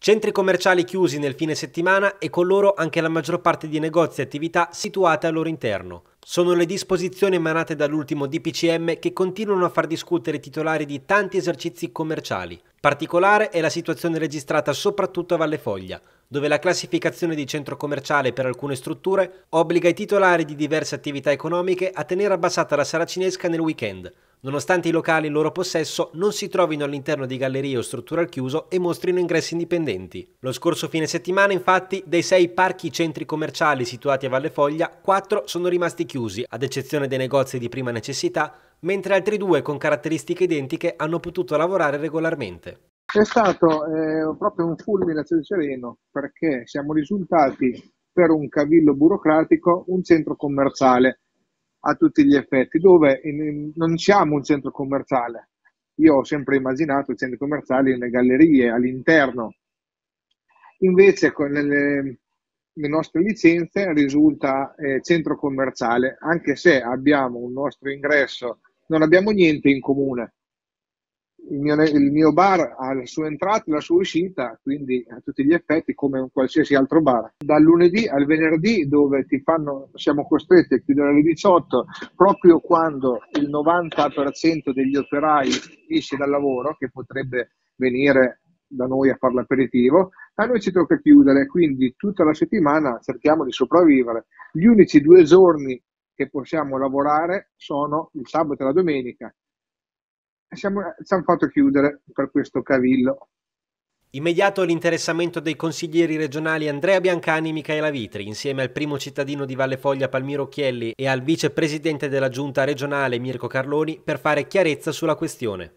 Centri commerciali chiusi nel fine settimana e con loro anche la maggior parte di negozi e attività situate al loro interno. Sono le disposizioni emanate dall'ultimo DPCM che continuano a far discutere i titolari di tanti esercizi commerciali. Particolare è la situazione registrata soprattutto a Valle Foglia, dove la classificazione di centro commerciale per alcune strutture obbliga i titolari di diverse attività economiche a tenere abbassata la saracinesca nel weekend, nonostante i locali in loro possesso non si trovino all'interno di gallerie o strutture al chiuso e mostrino ingressi indipendenti. Lo scorso fine settimana, infatti, dei sei parchi centri commerciali situati a Valle Foglia, quattro sono rimasti chiusi, ad eccezione dei negozi di prima necessità, mentre altri due con caratteristiche identiche hanno potuto lavorare regolarmente. È stato eh, proprio un fulmine a ciel sereno perché siamo risultati per un cavillo burocratico un centro commerciale a tutti gli effetti, dove in, in, non siamo un centro commerciale. Io ho sempre immaginato i centri commerciali nelle gallerie, all'interno. Invece con le, le nostre licenze risulta eh, centro commerciale, anche se abbiamo un nostro ingresso, non abbiamo niente in comune il mio, il mio, bar ha la sua entrata e la sua uscita, quindi a tutti gli effetti come un qualsiasi altro bar. Dal lunedì al venerdì dove ti fanno, siamo costretti a chiudere alle 18, proprio quando il 90% degli operai esce dal lavoro, che potrebbe venire da noi a fare l'aperitivo, a noi ci tocca chiudere, quindi tutta la settimana cerchiamo di sopravvivere. Gli unici due giorni che possiamo lavorare sono il sabato e la domenica siamo, ci hanno fatto chiudere per questo cavillo. Immediato l'interessamento dei consiglieri regionali Andrea Biancani e Michela Vitri, insieme al primo cittadino di Valle Foglia Palmiro Chielli e al vicepresidente della giunta regionale Mirko Carloni, per fare chiarezza sulla questione.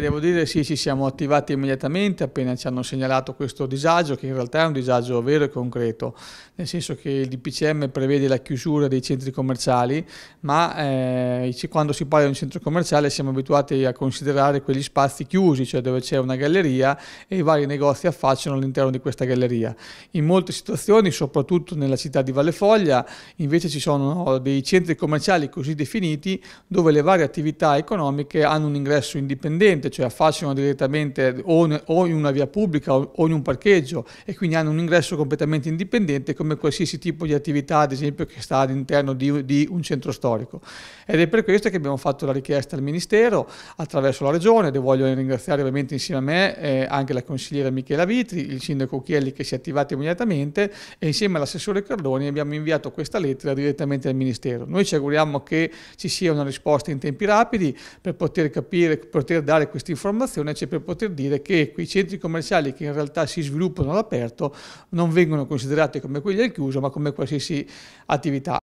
Devo dire sì, ci siamo attivati immediatamente appena ci hanno segnalato questo disagio, che in realtà è un disagio vero e concreto, nel senso che il DPCM prevede la chiusura dei centri commerciali, ma eh, quando si parla di un centro commerciale siamo abituati a considerare quegli spazi chiusi, cioè dove c'è una galleria e i vari negozi affacciano all'interno di questa galleria. In molte situazioni, soprattutto nella città di Valle Foglia, invece ci sono dei centri commerciali così definiti dove le varie attività economiche hanno un ingresso indipendente, direttamente, cioè affacciano direttamente o in una via pubblica o in un parcheggio e quindi hanno un ingresso completamente indipendente come qualsiasi tipo di attività, ad esempio, che sta all'interno di, di un centro storico. Ed è per questo che abbiamo fatto la richiesta al Ministero attraverso la Regione, e voglio ringraziare ovviamente insieme a me eh, anche la consigliera Michela Vitri, il sindaco Chielli che si è attivato immediatamente e insieme all'assessore Cardoni abbiamo inviato questa lettera direttamente al Ministero. Noi ci auguriamo che ci sia una risposta in tempi rapidi per poter capire, poter dare questa questa informazione c'è per poter dire che quei centri commerciali che in realtà si sviluppano all'aperto non vengono considerati come quelli al chiuso ma come qualsiasi attività.